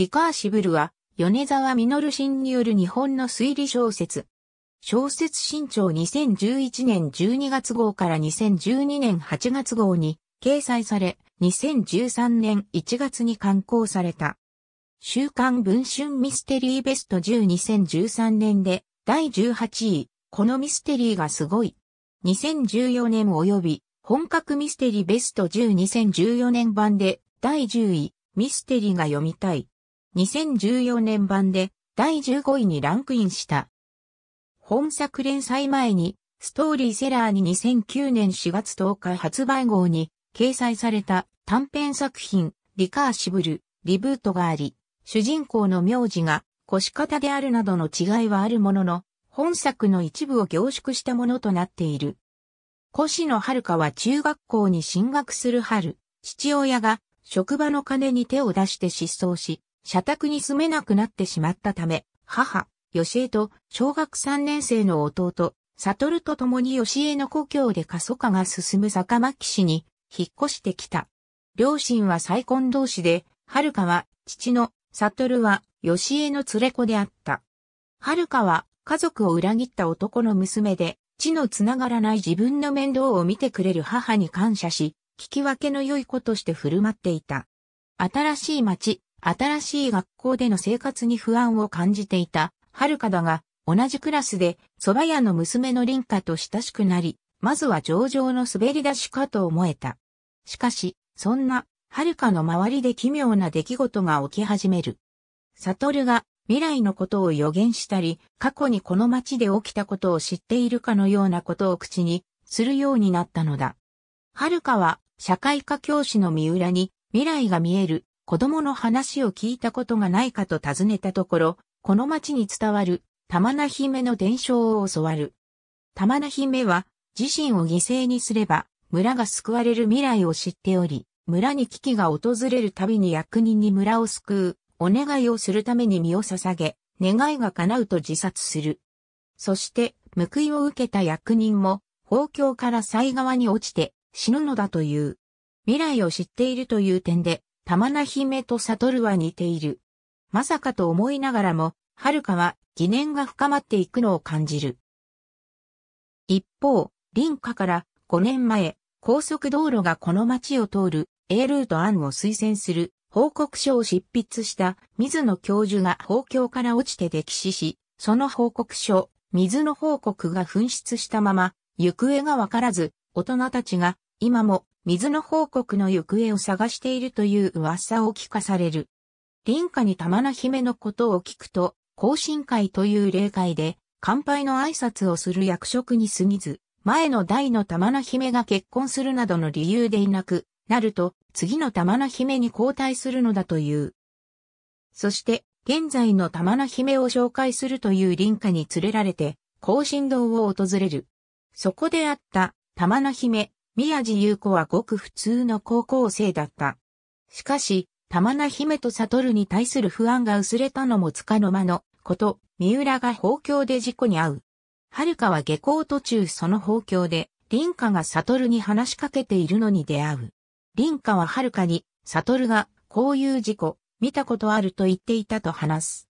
リカーシブルは、米沢実新による日本の推理小説。小説新潮2011年12月号から2012年8月号に掲載され、2013年1月に刊行された。週刊文春ミステリーベスト10 2013年で第18位、このミステリーがすごい。2014年及び本格ミステリーベスト10 2014年版で第10位、ミステリーが読みたい。2014年版で第15位にランクインした。本作連載前に、ストーリーセラーに2009年4月10日発売号に掲載された短編作品、リカーシブル、リブートがあり、主人公の名字が腰型であるなどの違いはあるものの、本作の一部を凝縮したものとなっている。越野遥は中学校に進学する春、父親が職場の金に手を出して失踪し、社宅に住めなくなってしまったため、母、吉江と小学3年生の弟、悟と共に吉江の故郷で過疎化が進む坂巻市に引っ越してきた。両親は再婚同士で、遥は父の、悟は吉江の連れ子であった。遥は家族を裏切った男の娘で、地のつながらない自分の面倒を見てくれる母に感謝し、聞き分けの良い子として振る舞っていた。新しい町、新しい学校での生活に不安を感じていた、はるかだが、同じクラスで、蕎麦屋の娘の凛花と親しくなり、まずは上々の滑り出しかと思えた。しかし、そんな、はるかの周りで奇妙な出来事が起き始める。サトルが未来のことを予言したり、過去にこの街で起きたことを知っているかのようなことを口にするようになったのだ。はるかは社会科教師の三浦に未来が見える子供の話を聞いたことがないかと尋ねたところ、この町に伝わる玉名姫の伝承を教わる。玉名姫は自身を犠牲にすれば村が救われる未来を知っており、村に危機が訪れるたびに役人に村を救う、お願いをするために身を捧げ、願いが叶うと自殺する。そして、報いを受けた役人も、宝鏡から西側に落ちて死ぬのだという。未来を知っているという点で、玉名姫と悟は似ている。まさかと思いながらも、遥かは疑念が深まっていくのを感じる。一方、林家から5年前、高速道路がこの町を通る A ルート案を推薦する報告書を執筆した水野教授が法教から落ちて溺死し、その報告書、水野報告が紛失したまま、行方がわからず、大人たちが今も水の報告の行方を探しているという噂を聞かされる。林家に玉名姫のことを聞くと、更新会という霊会で、乾杯の挨拶をする役職に過ぎず、前の代の玉名姫が結婚するなどの理由でいなくなると、次の玉名姫に交代するのだという。そして、現在の玉名姫を紹介するという林家に連れられて、更新堂を訪れる。そこであった玉名姫宮地優子はごく普通の高校生だった。しかし、玉名姫と悟に対する不安が薄れたのもつかの間のこと、三浦が包教で事故に遭う。遥かは下校途中その包教で、林家が悟に話しかけているのに出会う。林家は遥かに、悟が、こういう事故、見たことあると言っていたと話す。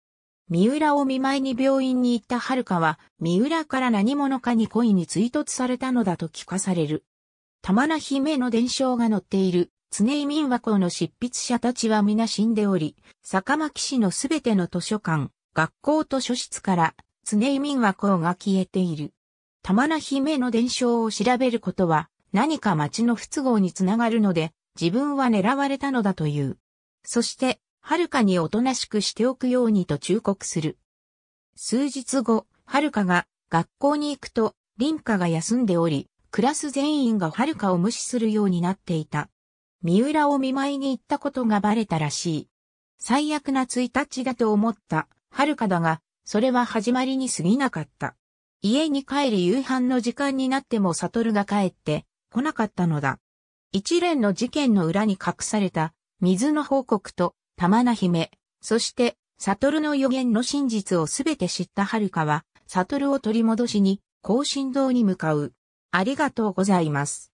三浦を見舞いに病院に行った遥かは、三浦から何者かに恋に追突されたのだと聞かされる。玉名姫の伝承が載っている、常井民和校の執筆者たちは皆死んでおり、坂巻市のすべての図書館、学校図書室から、常井民和校が消えている。玉名姫の伝承を調べることは、何か町の不都合につながるので、自分は狙われたのだという。そして、はるかにおとなしくしておくようにと忠告する。数日後、はるかが学校に行くと、林家が休んでおり、クラス全員が遥かを無視するようになっていた。三浦を見舞いに行ったことがバレたらしい。最悪な一日だと思った、遥だが、それは始まりに過ぎなかった。家に帰り夕飯の時間になっても悟が帰って来なかったのだ。一連の事件の裏に隠された水の報告と玉名姫、そして悟の予言の真実をすべて知った遥は、悟を取り戻しに、高振堂に向かう。ありがとうございます。